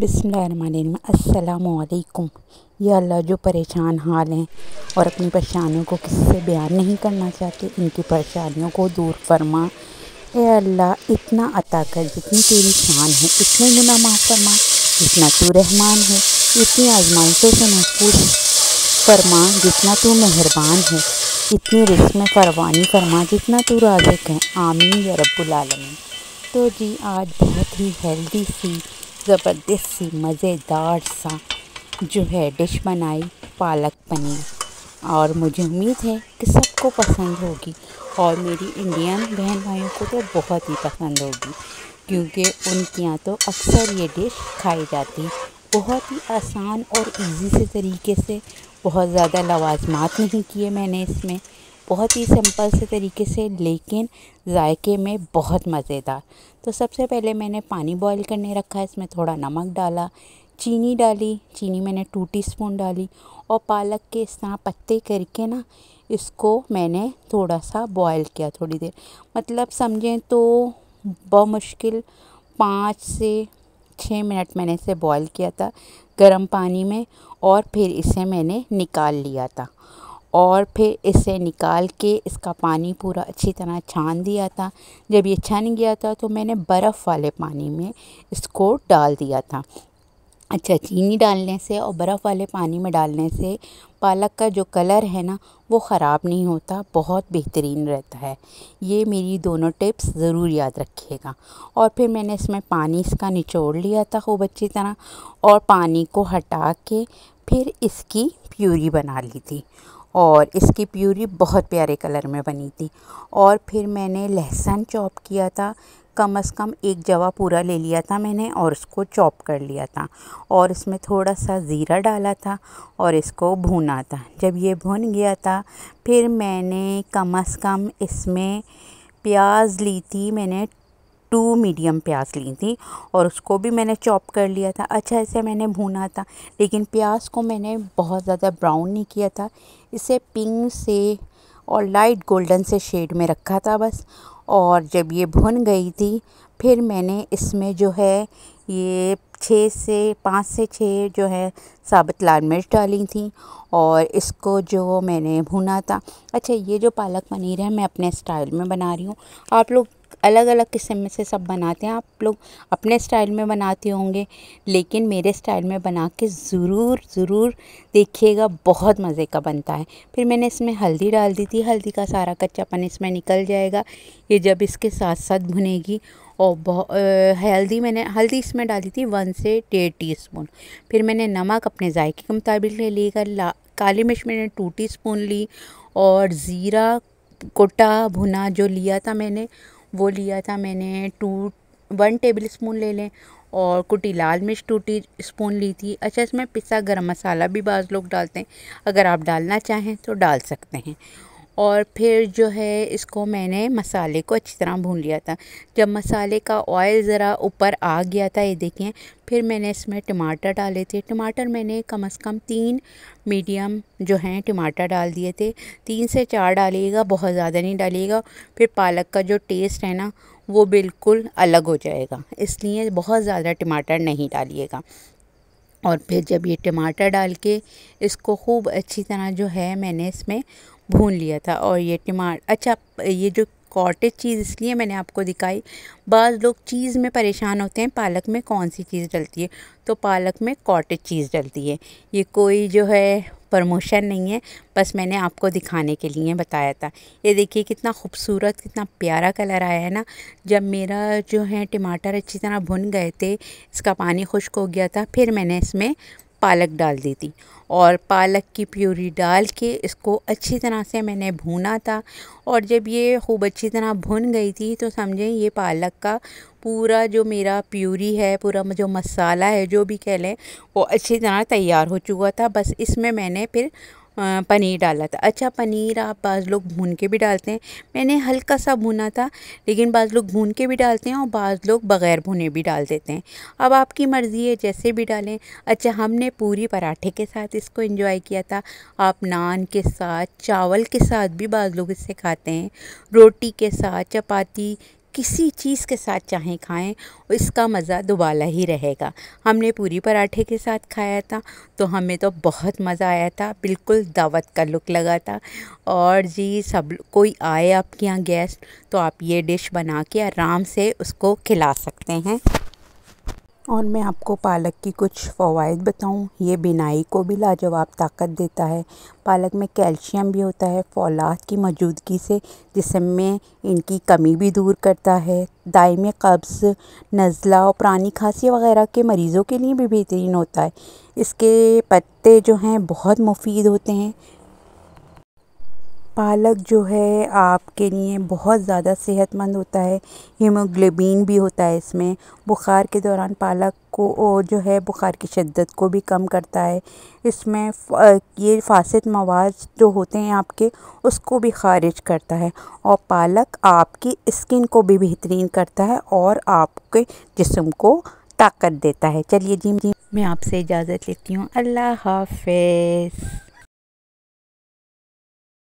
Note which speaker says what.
Speaker 1: बसमीम ये अल्लाह जो परेशान हाल हैं और अपनी परेशानियों को किसी से बयान नहीं करना चाहते इनकी परेशानियों को दूर फरमा ए अल्लाह इतना अता कर जितनी तेरी शान है इतने गुना माफ़ फरमा जितना तू रहमान है इतनी आजमाइशों से महफूज फरमा जितना तू मेहरबान है इतनी रिस्क में फरवानी फरमा जितना तू राजक है आमीन या रब्बुल आलमीन तो जी आज बहुत ही हेल्दी सी ज़बरदस्त सी मज़ेदार सा जो है डिश बनाई पालक पनीर और मुझे उम्मीद है कि सबको पसंद होगी और मेरी इंडियन बहन भाइयों को तो बहुत ही पसंद होगी क्योंकि उनके यहाँ तो अक्सर ये डिश खाई जाती है बहुत ही आसान और इजी से तरीके से बहुत ज़्यादा लवाजमात नहीं किए मैंने इसमें बहुत ही सिंपल से तरीके से लेकिन जायके में बहुत मज़ेदार तो सबसे पहले मैंने पानी बॉईल करने रखा इसमें थोड़ा नमक डाला चीनी डाली चीनी मैंने टू टीस्पून डाली और पालक के इस तरह पत्ते करके ना इसको मैंने थोड़ा सा बॉयल किया थोड़ी देर मतलब समझें तो बमुश्किल पाँच से छः मिनट मैंने इसे बॉयल किया था गर्म पानी में और फिर इसे मैंने निकाल लिया था और फिर इसे निकाल के इसका पानी पूरा अच्छी तरह छान दिया था जब ये छन गया था तो मैंने बर्फ़ वाले पानी में इसको डाल दिया था अच्छा चीनी डालने से और बर्फ़ वाले पानी में डालने से पालक का जो कलर है ना वो ख़राब नहीं होता बहुत बेहतरीन रहता है ये मेरी दोनों टिप्स ज़रूर याद रखिएगा और फिर मैंने इसमें पानी इसका निचोड़ लिया था खूब अच्छी तरह और पानी को हटा के फिर इसकी प्यूरी बना ली थी और इसकी प्यूरी बहुत प्यारे कलर में बनी थी और फिर मैंने लहसुन चॉप किया था कम से कम एक जवा पूरा ले लिया था मैंने और उसको चॉप कर लिया था और इसमें थोड़ा सा ज़ीरा डाला था और इसको भुना था जब ये भुन गया था फिर मैंने कम से कम इसमें प्याज ली थी मैंने टू मीडियम प्याज ली थी और उसको भी मैंने चॉप कर लिया था अच्छा ऐसे मैंने भूना था लेकिन प्याज को मैंने बहुत ज़्यादा ब्राउन नहीं किया था इसे पिंक से और लाइट गोल्डन से शेड में रखा था बस और जब ये भुन गई थी फिर मैंने इसमें जो है ये छः से पाँच से छः जो है साबित लाल मिर्च डाली थी और इसको जो मैंने भुना था अच्छा ये जो पालक पनीर है मैं अपने स्टाइल में बना रही हूँ आप लोग अलग अलग किस्म में से सब बनाते हैं आप लोग अपने स्टाइल में बनाते होंगे लेकिन मेरे स्टाइल में बना के ज़रूर ज़रूर देखिएगा बहुत मज़े का बनता है फिर मैंने इसमें हल्दी डाल दी थी हल्दी का सारा कच्चापन इसमें निकल जाएगा ये जब इसके साथ साथ भुनेगी और हल्दी मैंने हल्दी इसमें डाली थी वन से डेढ़ टीस्पून फिर मैंने नमक अपने जायके के मुताबिक ले लेकर काली मिर्च मैंने टू टीस्पून ली और ज़ीरा कोटा भुना जो लिया था मैंने वो लिया था मैंने टू वन टेबल स्पून ले लें और कुटी लाल मिर्च टू टी स्पून ली थी अच्छा इसमें पिसा गरम मसाला भी बाज़ लोग डालते हैं अगर आप डालना चाहें तो डाल सकते हैं और फिर जो है इसको मैंने मसाले को अच्छी तरह भून लिया था जब मसाले का ऑयल ज़रा ऊपर आ गया था ये देखें फिर मैंने इसमें टमाटर डाले थे टमाटर मैंने कम से कम तीन मीडियम जो हैं टमाटर डाल दिए थे तीन से चार डालिएगा बहुत ज़्यादा नहीं डालिएगा फिर पालक का जो टेस्ट है ना वो बिल्कुल अलग हो जाएगा इसलिए बहुत ज़्यादा टमाटर नहीं डालिएगा और फिर जब ये टमाटर डाल के इसको खूब अच्छी तरह जो है मैंने इसमें भून लिया था और ये टमा अच्छा ये जो कॉटेज चीज़ इसलिए मैंने आपको दिखाई बाज़ लोग चीज़ में परेशान होते हैं पालक में कौन सी चीज़ डलती है तो पालक में कॉटेज चीज़ डलती है ये कोई जो है प्रमोशन नहीं है बस मैंने आपको दिखाने के लिए बताया था ये देखिए कितना खूबसूरत कितना प्यारा कलर आया है ना जब मेरा जो है टमाटर अच्छी तरह भुन गए थे इसका पानी खुश्क हो गया था फिर मैंने इसमें पालक डाल दी थी और पालक की प्यूरी डाल के इसको अच्छी तरह से मैंने भूना था और जब ये खूब अच्छी तरह भुन गई थी तो समझें ये पालक का पूरा जो मेरा प्यूरी है पूरा जो मसाला है जो भी कह लें वो अच्छी तरह तैयार हो चुका था बस इसमें मैंने फिर पनीर डाला था अच्छा पनीर आप बाज़ लोग भून के भी डालते हैं मैंने हल्का सा भुना था लेकिन बाज़ लोग भून के भी डालते हैं और बाज़ लोग बग़ैर भुने भी डाल देते हैं अब आपकी मर्ज़ी है जैसे भी डालें अच्छा हमने पूरी पराठे के साथ इसको इंजॉय किया था आप नान के साथ चावल के साथ भी बाज़ लोग इससे खाते हैं रोटी के साथ चपाती किसी चीज़ के साथ चाहे खाएं इसका मज़ा दोबारा ही रहेगा हमने पूरी पराठे के साथ खाया था तो हमें तो बहुत मज़ा आया था बिल्कुल दावत का लुक लगा था और जी सब कोई आए आपके यहाँ गेस्ट तो आप ये डिश बना के आराम से उसको खिला सकते हैं और मैं आपको पालक की कुछ फ़वाद बताऊं ये बिनाई को भी लाजवाब ताकत देता है पालक में कैल्शियम भी होता है फौलाद की मौजूदगी से जिसम में इनकी कमी भी दूर करता है दायम कब्ज़ नज़ला और पुरानी खांसी वगैरह के मरीज़ों के लिए भी बेहतरीन होता है इसके पत्ते जो हैं बहुत मुफीद होते हैं पालक जो है आपके लिए बहुत ज़्यादा सेहतमंद होता है हीमोग्लोबिन भी होता है इसमें बुखार के दौरान पालक को और जो है बुखार की शिद्दत को भी कम करता है इसमें ये फासद मवाद जो होते हैं आपके उसको भी खारिज करता है और पालक आपकी स्किन को भी बेहतरीन करता है और आपके जिसम को ताकत देता है चलिए जी जी मैं आपसे इजाज़त लेती हूँ अल्लाह हाफ